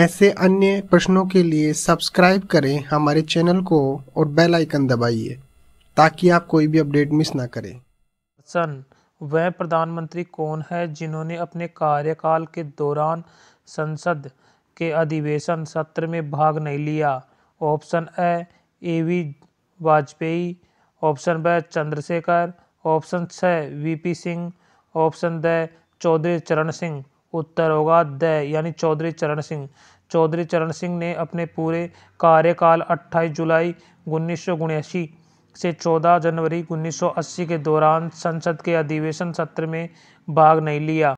ऐसे अन्य प्रश्नों के लिए सब्सक्राइब करें हमारे चैनल को और बेल आइकन दबाइए ताकि आप कोई भी अपडेट मिस ना करें सन वह प्रधानमंत्री कौन है जिन्होंने अपने कार्यकाल के दौरान संसद के अधिवेशन सत्र में भाग नहीं लिया option A A V Vajpayee option ब चंद्रशेखर ऑप्शन छ वी पी सिंह ऑप्शन द चौधरी चरण सिंह उत्तर होगा द यानी चौधरी चरण सिंह चौधरी चरण सिंह ने अपने पूरे कार्यकाल 28 जुलाई उन्नीस से 14 जनवरी 1980 के दौरान संसद के अधिवेशन सत्र में भाग नहीं लिया